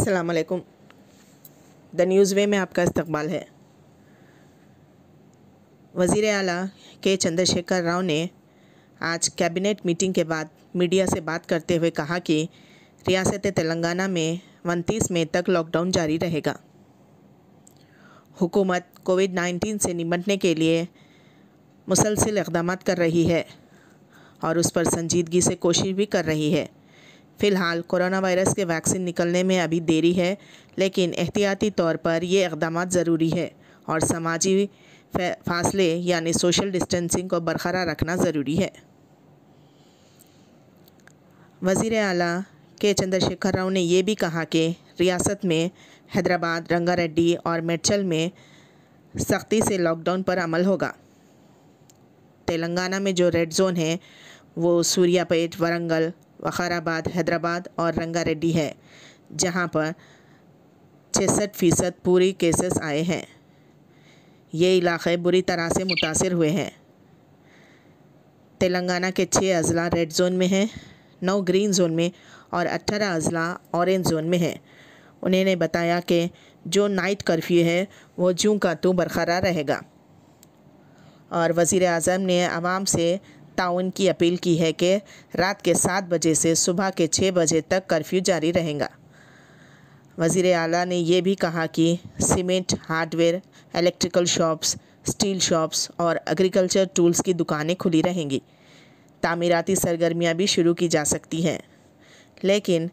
असलकुम the news वे में आपका इस्तबाल है वज़ी अला के चंद्रशेखर राव ने आज कैबिनेट मीटिंग के बाद मीडिया से बात करते हुए कहा कि रियासत तेलंगाना में उनतीस मई तक लॉकडाउन जारी रहेगा हुकूमत कोविड 19 से निपटने के लिए मुसलसिल इकदाम कर रही है और उस पर संजीदगी से कोशिश भी कर रही है फ़िलहाल कोरोना वायरस के वैक्सीन निकलने में अभी देरी है लेकिन एहतियाती तौर पर ये इकदाम ज़रूरी है और समाजी फासले यानी सोशल डिस्टेंसिंग को बरकरार रखना ज़रूरी है वज़ी अला के चंद्रशेखर राव ने यह भी कहा कि रियासत में हैदराबाद रंगारेड्डी और मेडचल में सख्ती से लॉकडाउन पर अमल होगा तेलंगाना में जो रेड जोन है वो सूर्यापेट वरंगल वखाराबाद हैदराबाद और रंगारेड्डी है जहां पर छसठ फ़ीसद पूरी केसेस आए हैं ये इलाके बुरी तरह से मुतासर हुए हैं तेलंगाना के छः अजला रेड जोन में हैं नौ ग्रीन जोन में और अट्ठारह अजला ऑरेंज जोन में है उन्होंने बताया कि जो नाइट कर्फ्यू है वो जूँ का तू बरकरार रहेगा और वज़ी अजम ने आवाम से ताउन की अपील की है कि रात के सात बजे से सुबह के छः बजे तक कर्फ्यू जारी रहेगा वज़ी अला ने यह भी कहा कि cement hardware electrical shops steel shops और एग्रीकल्चर टूल्स की दुकानें खुली रहेंगी तामीराती सरगर्मियां भी शुरू की जा सकती हैं लेकिन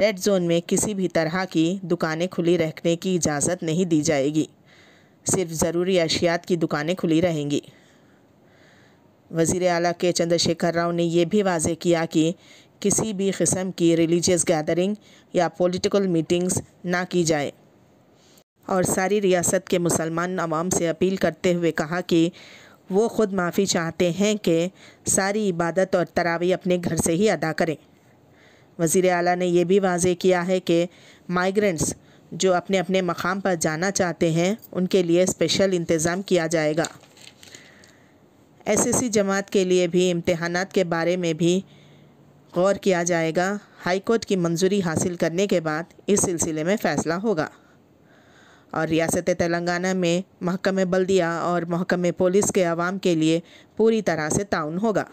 रेड जोन में किसी भी तरह की दुकानें खुली रखने की इजाज़त नहीं दी जाएगी सिर्फ ज़रूरी अशियात की दुकानें खुली रहेंगी वज़ी अला के चंद्रशेखर राव ने यह भी वाज किया कि किसी भी किस्म की रिलीजियस गैदरिंग या पॉलिटिकल मीटिंग्स ना की जाए और सारी रियासत के मुसलमान आवाम से अपील करते हुए कहा कि वो ख़ुद माफ़ी चाहते हैं कि सारी इबादत और तरावी अपने घर से ही अदा करें वज़ी अली ने यह भी वाज किया है कि माइग्रेंट्स जो अपने अपने मकाम पर जाना चाहते हैं उनके लिए स्पेशल इंतज़ाम किया जाएगा एसएससी जमात के लिए भी इम्तहान के बारे में भी गौर किया जाएगा हाईकोर्ट की मंजूरी हासिल करने के बाद इस सिलसिले में फ़ैसला होगा और रियासत तेलंगाना में महकम बल्दिया और महकमे पुलिस के आवाम के लिए पूरी तरह से ताउन होगा